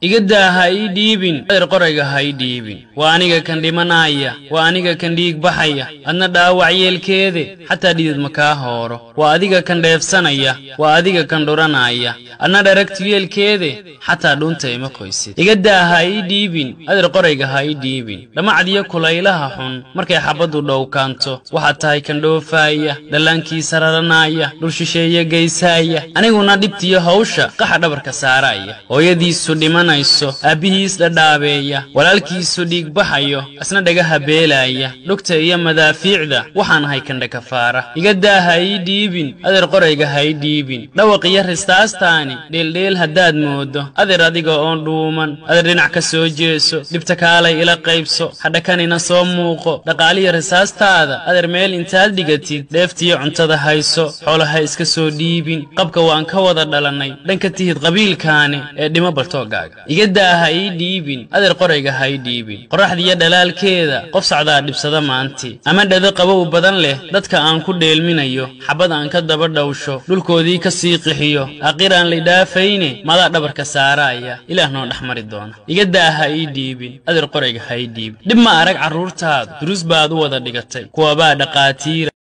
iga daa ha ii dhiibin adeer qorayga ha dhiibin waa aniga kan dhimanaaya waa aniga kan dhiig baxaya adna dhaawac yeelkeede xataa dhidid makaa hooro waa adiga kan dheefsanaya waa adiga kan dhuranaaya adna dharagtu yeelkeede xataa dhunta ima qoysid iga daa ha ii dhiibin adeer qorayga ha ii dhiibin dhammacdiyo kulaylaha xun markay xabaddu dhowkaanto waxaad tahay kan dhoofaaya dhallaankiisa raranaya dhulshisheeye gaysaaya aniguna dhibtiyo hawsha qaxa dhabarka saaraaya hooyadiisu dhiman garanayso aabbihiis dhadhaabeeya walaalkiisu dhiig baxayo asna dhagaha beelaaya dhugta iyo madaafiicda waxaan ahay kandha kafaara iga daa hay dhiibin adeer qorayga hay dhiibin dhawaq iyo ristaastaani dhiildhiil haddaad moodo adeer adiga oon dhuuman adeer dhinac ka soo jeeso dhibta kaalay ila qaybso hadhakanina soo muuqo dhaqaaliya risaastaada adeer meel intaad dhigatid dheeftiyo cuntada hayso xoolaha iska soo dhiibin qabka waan ka wada dhalannay dhanka tihid qabiilkaani ee dhimo baltoogaaga iga daa ha ii dhiibin adeer qorayga hay dhiibin qorraxdiiyo dhalaalkeeda qof sacdaa dhibsada maanti ama dhado qabow badan leh dadka aan ku dheelminayo xabad aan ka daba dhawsho dhulkoodii ka sii qixiyo aqiraan laydhaafayne madaa dhabarka saaraaya ilaah noo dhex mari doona iga daa ha ii dhiibin adeer qorayga hay dhiibin dhib ma arag carruurtaadu duruus baad u wada dhigatay kuwabaa dhaqaatiira